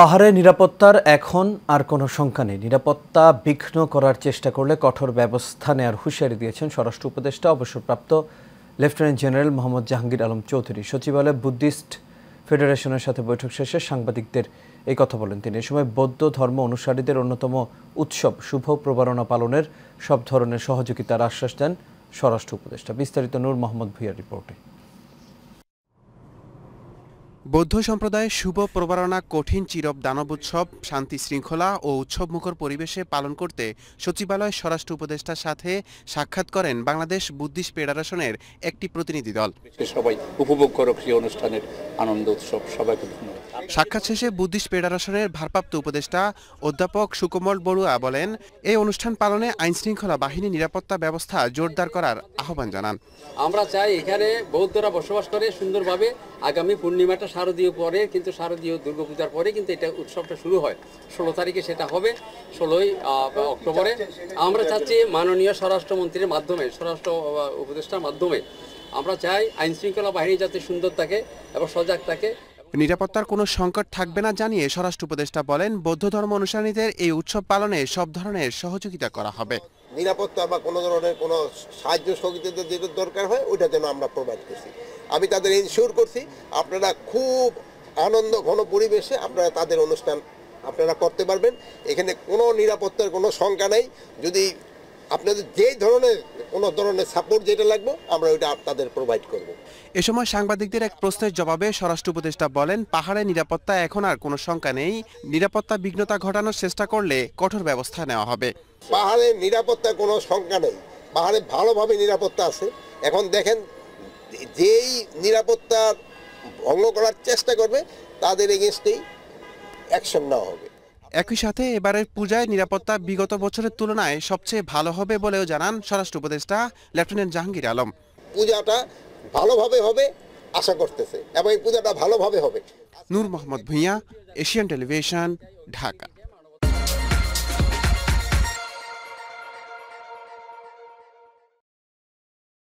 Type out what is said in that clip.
পাহাড়ে নিরাপত্তার এখন আর কোনো শঙ্কা নেই নিরাপত্তা বিঘ্ন করার চেষ্টা করলে কঠোর ব্যবস্থা নেওয়ার হুঁশিয়ারি দিয়েছেন স্বরাষ্ট্র উপদেষ্টা অবসরপ্রাপ্ত লেফটেন্যান্ট জেনারেল মোহাম্মদ জাহাঙ্গীর আলম চৌধুরী সচিবালয়ে বুদ্ধিস্ট ফেডারেশনের সাথে বৈঠক শেষে সাংবাদিকদের এই কথা বলেন তিনি এ সময় বৌদ্ধ ধর্ম অনুসারীদের অন্যতম উৎসব শুভ প্রবারণা পালনের সব ধরনের সহযোগিতার আশ্বাস দেন স্বরাষ্ট্র উপদেষ্টা বিস্তারিত নূর মোহাম্মদ ভুইয়ার রিপোর্টে বৌদ্ধ সম্প্রদায়ের শুভ প্রবারণা কঠিন চিরব দানব উৎসব শান্তি শৃঙ্খলা ও উৎসবমুখর পরিবেশে পালন করতে সচিবালয় স্বরাষ্ট্র উপদেষ্টার সাথে সাক্ষাৎ করেন বাংলাদেশ বুদ্ধিস্ট ফেডারেশনের একটি প্রতিনিধি দল সবাই উপভোগ করক সেই অনুষ্ঠানের আনন্দ উৎসব সবাইকে ধন্যবাদ সাক্ষাৎ শেষে বুদ্ধিস্ট ফেডারেশনের ভারপ্রাপ্ত উপদেষ্টা অধ্যাপক সুকোমল বড়ুয়া বলেন এই অনুষ্ঠান পালনে আইনশৃঙ্খলা বাহিনী নিরাপত্তা ব্যবস্থা জোরদার করার আহ্বান জানান আমরা চাই এখানে বৌদ্ধরা বসবাস করে সুন্দরভাবে আগামী পূর্ণিমাটা শারদীয় পরে কিন্তু শারদীয় দুর্গাপূজার পরে কিন্তু এটা উৎসবটা শুরু হয় ষোলো তারিখে সেটা হবে ষোলোই অক্টোবরে আমরা চাচ্ছি মাননীয় স্বরাষ্ট্রমন্ত্রীর মাধ্যমে স্বরাষ্ট্র উপদেষ্টার মাধ্যমে আমরা চাই আইনশৃঙ্খলা বাহিনী যাতে সুন্দর থাকে এবং সজাগ থাকে নিরাপত্তার কোনো সংকট থাকবে না জানিয়ে স্বরাষ্ট্র উপদেষ্টা বলেন বৌদ্ধ ধর্ম অনুসারীদের এই উৎসব পালনে সব ধরনের সহযোগিতা করা হবে নিরাপত্তা বা কোনো ধরনের কোনো সাহায্য সহযোগিতা যেটা দরকার হয় ওইটা যেন আমরা প্রোভাইড করছি আমি তাদের ইনশিওর করছি আপনারা খুব আনন্দ ঘন পরিবেশে আপনারা তাদের অনুষ্ঠান আপনারা করতে পারবেন এখানে কোনো নিরাপত্তার কোনো শঙ্কা নেই যদি আপনাদের যেই ধরনের কোনো ধরনের সাপোর্ট যেটা লাগবে আমরা ওইটা তাদের প্রোভাইড করব এ সময় সাংবাদিকদের এক প্রশ্নের জবাবে স্বরাষ্ট্র উপদেষ্টা বলেন পাহাড়ে নিরাপত্তা এখন আর কোনো শঙ্কা নেই নিরাপত্তা বিঘ্নতা ঘটানোর চেষ্টা করলে কঠোর ব্যবস্থা নেওয়া হবে পাহাড়ে নিরাপত্তা কোনো শঙ্কা নেই পাহাড়ে ভালোভাবে নিরাপত্তা আছে এখন দেখেন যেই নিরাপত্তা ভঙ্গ করার চেষ্টা করবে তাদের এগেনস্টেই অ্যাকশন নেওয়া হবে একই সাথে এবারের পূজায় নিরাপত্তা বিগত বছরের তুলনায় সবচেয়ে ভালো হবে বলেও জানান স্বরাষ্ট্র উপদেষ্টা লেফটেন্যান্ট জাহাঙ্গীর আলম পূজাটা ভালোভাবে হবে আশা করতেছে এবং এই পূজাটা ভালোভাবে হবে নূর মোহাম্মদ ভূঁইয়া এশিয়ান টেলিভিশন ঢাকা